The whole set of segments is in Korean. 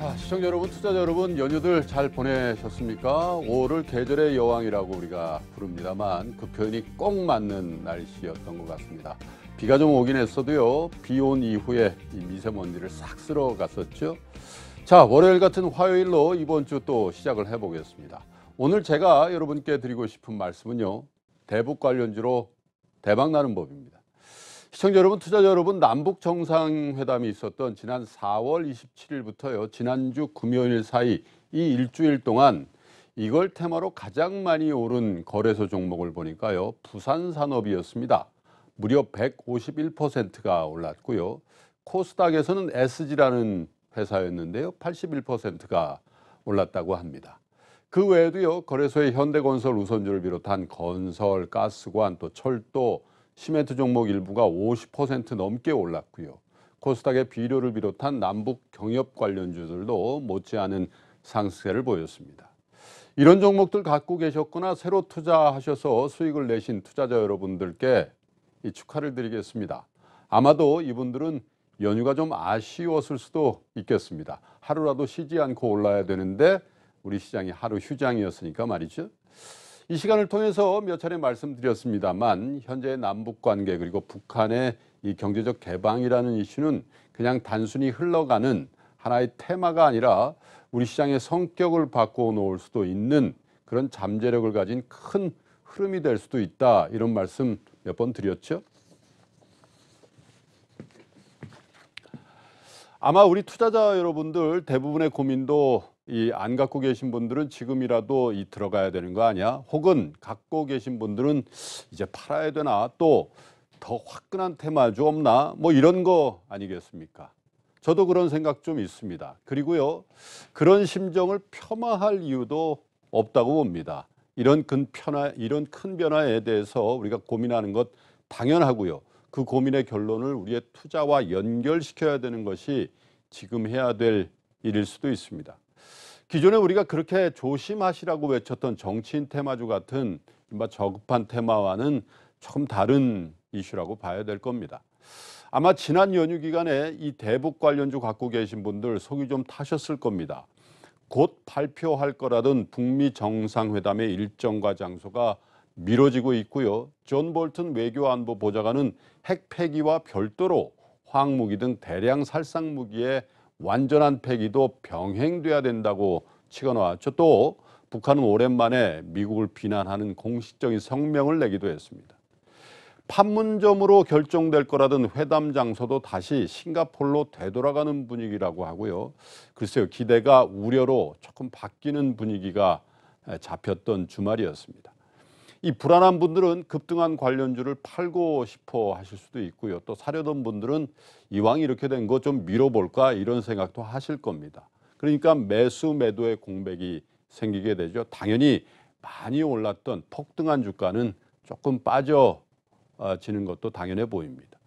아, 시청자 여러분, 투자자 여러분, 연휴들 잘 보내셨습니까? 5월을 계절의 여왕이라고 우리가 부릅니다만 그 표현이 꼭 맞는 날씨였던 것 같습니다. 비가 좀 오긴 했어도요. 비 온 이후에 이 미세먼지를 싹 쓸어갔었죠. 자, 월요일 같은 화요일로 이번 주 또 시작을 해보겠습니다. 오늘 제가 여러분께 드리고 싶은 말씀은요. 대북 관련주로 대박 나는 법입니다. 시청자 여러분, 투자자 여러분, 남북 정상회담이 있었던 지난 4월 27일부터요. 지난주 금요일 사이 이 일주일 동안 이걸 테마로 가장 많이 오른 거래소 종목을 보니까요. 부산 산업이었습니다. 무려 151%가 올랐고요. 코스닥에서는 SG라는 회사였는데요. 81%가 올랐다고 합니다. 그 외에도요. 거래소의 현대건설 우선주를 비롯한 건설, 가스관, 또 철도, 시멘트 종목 일부가 50% 넘게 올랐고요. 코스닥의 비료를 비롯한 남북 경협 관련주들도 못지않은 상승세를 보였습니다. 이런 종목들 갖고 계셨거나 새로 투자하셔서 수익을 내신 투자자 여러분들께 축하를 드리겠습니다. 아마도 이분들은 연휴가 좀 아쉬웠을 수도 있겠습니다. 하루라도 쉬지 않고 올라야 되는데 우리 시장이 하루 휴장이었으니까 말이죠. 이 시간을 통해서 몇 차례 말씀드렸습니다만 현재 남북 관계 그리고 북한의 이 경제적 개방이라는 이슈는 그냥 단순히 흘러가는 하나의 테마가 아니라 우리 시장의 성격을 바꿔 놓을 수도 있는 그런 잠재력을 가진 큰 흐름이 될 수도 있다 이런 말씀 몇 번 드렸죠. 아마 우리 투자자 여러분들 대부분의 고민도 이안 갖고 계신 분들은 지금이라도 이 들어가야 되는 거 아니야? 혹은 갖고 계신 분들은 이제 팔아야 되나? 또 더 화끈한 테마좀 없나? 뭐 이런 거 아니겠습니까? 저도 그런 생각 좀 있습니다. 그리고요, 그런 심정을 폄하할 이유도 없다고 봅니다. 이런 큰 변화, 이런 큰 변화에 대해서 우리가 고민하는 것 당연하고요. 그 고민의 결론을 우리의 투자와 연결시켜야 되는 것이 지금 해야 될 일일 수도 있습니다. 기존에 우리가 그렇게 조심하시라고 외쳤던 정치인 테마주 같은 저급한 테마와는 조금 다른 이슈라고 봐야 될 겁니다. 아마 지난 연휴 기간에 이 대북 관련주 갖고 계신 분들 속이 좀 타셨을 겁니다. 곧 발표할 거라던 북미 정상회담의 일정과 장소가 미뤄지고 있고요. 존 볼튼 외교안보 보좌관은 핵폐기와 별도로 화학무기 등 대량 살상무기에 완전한 폐기도 병행돼야 된다고 치거나왔죠. 또 북한은 오랜만에 미국을 비난하는 공식적인 성명을 내기도 했습니다. 판문점으로 결정될 거라던 회담 장소도 다시 싱가폴로 되돌아가는 분위기라고 하고요. 글쎄요, 기대가 우려로 조금 바뀌는 분위기가 잡혔던 주말이었습니다. 이 불안한 분들은 급등한 관련주를 팔고 싶어 하실 수도 있고요. 또 사려던 분들은 이왕 이렇게 된 거좀 밀어볼까 이런 생각도 하실 겁니다. 그러니까 매수 매도의 공백이 생기게 되죠. 당연히 많이 올랐던 폭등한 주가는 조금 빠져지는 것도 당연해 보입니다.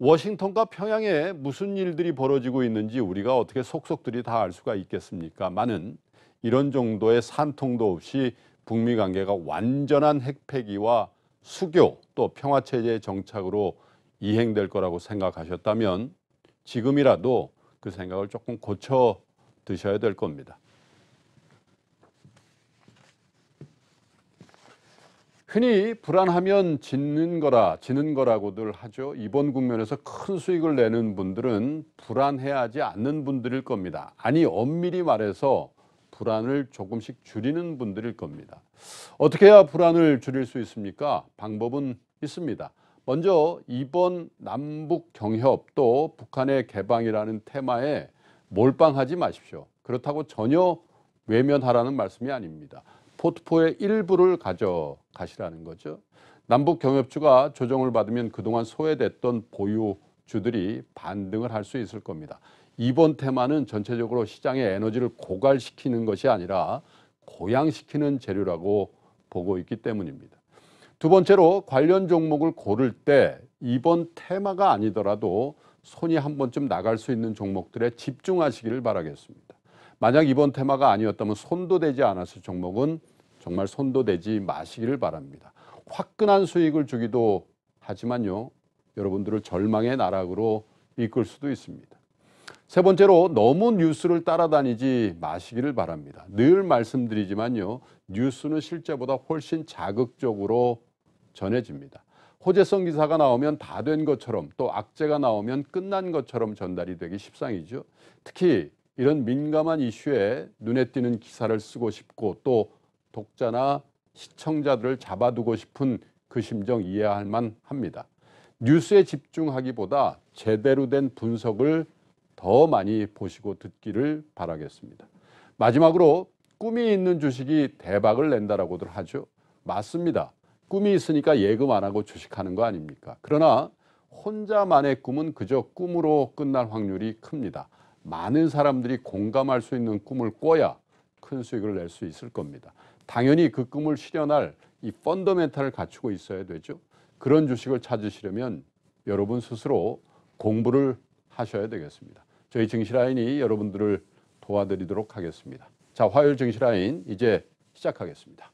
워싱턴과 평양에 무슨 일들이 벌어지고 있는지 우리가 어떻게 속속들이 다 알 수가 있겠습니까? 많은 이런 정도의 산통도 없이 북미 관계가 완전한 핵폐기와 수교 또 평화체제의 정착으로 이행될 거라고 생각하셨다면 지금이라도 그 생각을 조금 고쳐 드셔야 될 겁니다. 흔히 불안하면 짓는 거라 지는 거라고들 하죠. 이번 국면에서 큰 수익을 내는 분들은 불안해하지 않는 분들일 겁니다. 아니 엄밀히 말해서 불안을 조금씩 줄이는 분들일 겁니다. 어떻게 해야 불안을 줄일 수 있습니까? 방법은 있습니다. 먼저 이번 남북 경협 또 북한의 개방이라는 테마에 몰빵하지 마십시오. 그렇다고 전혀 외면하라는 말씀이 아닙니다. 포트포의 일부를 가져가시라는 거죠. 남북 경협주가 조정을 받으면 그동안 소외됐던 보유주들이 반등을 할 수 있을 겁니다. 이번 테마는 전체적으로 시장의 에너지를 고갈시키는 것이 아니라 고양시키는 재료라고 보고 있기 때문입니다. 두 번째로 관련 종목을 고를 때 이번 테마가 아니더라도 손이 한 번쯤 나갈 수 있는 종목들에 집중하시기를 바라겠습니다. 만약 이번 테마가 아니었다면 손도 되지 않았을 종목은 정말 손도 되지 마시기를 바랍니다. 화끈한 수익을 주기도 하지만요. 여러분들을 절망의 나락으로 이끌 수도 있습니다. 세 번째로 너무 뉴스를 따라다니지 마시기를 바랍니다. 늘 말씀드리지만요. 뉴스는 실제보다 훨씬 자극적으로 전해집니다. 호재성 기사가 나오면 다 된 것처럼 또 악재가 나오면 끝난 것처럼 전달이 되기 십상이죠. 특히 이런 민감한 이슈에 눈에 띄는 기사를 쓰고 싶고 또 독자나 시청자들을 잡아두고 싶은 그 심정 이해할 만 합니다. 뉴스에 집중하기보다 제대로 된 분석을 더 많이 보시고 듣기를 바라겠습니다. 마지막으로 꿈이 있는 주식이 대박을 낸다라고들 하죠. 맞습니다. 꿈이 있으니까 예금 안 하고 주식하는 거 아닙니까? 그러나 혼자만의 꿈은 그저 꿈으로 끝날 확률이 큽니다. 많은 사람들이 공감할 수 있는 꿈을 꿔야 큰 수익을 낼 수 있을 겁니다. 당연히 그 꿈을 실현할 이 펀더멘탈을 갖추고 있어야 되죠. 그런 주식을 찾으시려면 여러분 스스로 공부를 하셔야 되겠습니다. 저희 증시라인이 여러분들을 도와드리도록 하겠습니다. 자, 화요일 증시라인 이제 시작하겠습니다.